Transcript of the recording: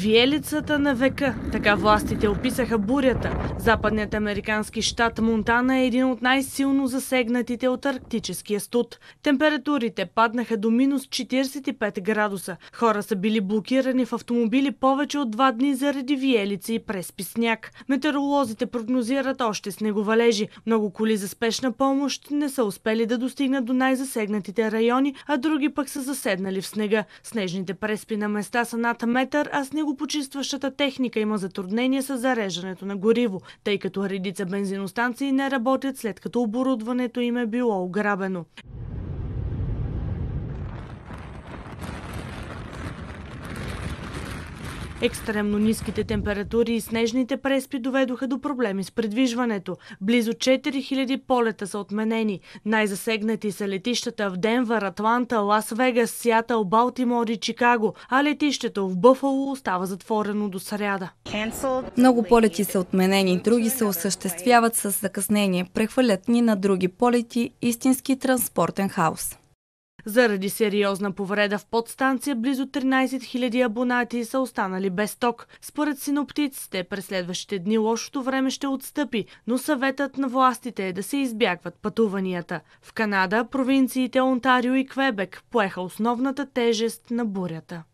Виелицата на века. Така властите описаха бурята. Западният американски щат Монтана е един от най-силно засегнатите от арктическия студ. Температурите паднаха до минус 45 градуса. Хора са били блокирани в автомобили повече от два дни заради виелици и през писняк. Метеоролозите прогнозират още снеговалежи. Много коли за спешна помощ не са успели да достигнат до най-засегнатите райони, а други пък са заседнали в снега. Снежните преспи на места са над метър, а снеговалежите снегопочистващата техника има затруднение с зареждането на гориво, тъй като редица бензиностанции не работят след като оборудването им е било ограбено. Екстремно ниските температури и снежните преспи доведоха до проблеми с предвижването. Близо 4000 полета са отменени. Най-засегнати са летищата в Денвър, Атланта, Лас Вегас, Сиатъл, Балтимор и Чикаго, а летището в Бъфало остава затворено до сряда. Много полети са отменени, други се осъществяват с закъснение, прехвърлят ни на други полети, истински транспортен хаос. Заради сериозна повреда в подстанция, близо 13 000 абонати са останали без ток. Според синоптиците, през следващите дни лошото време ще отстъпи, но съветът на властите е да се избягват пътуванията. В Канада провинциите Онтарио и Квебек поеха основната тежест на бурята.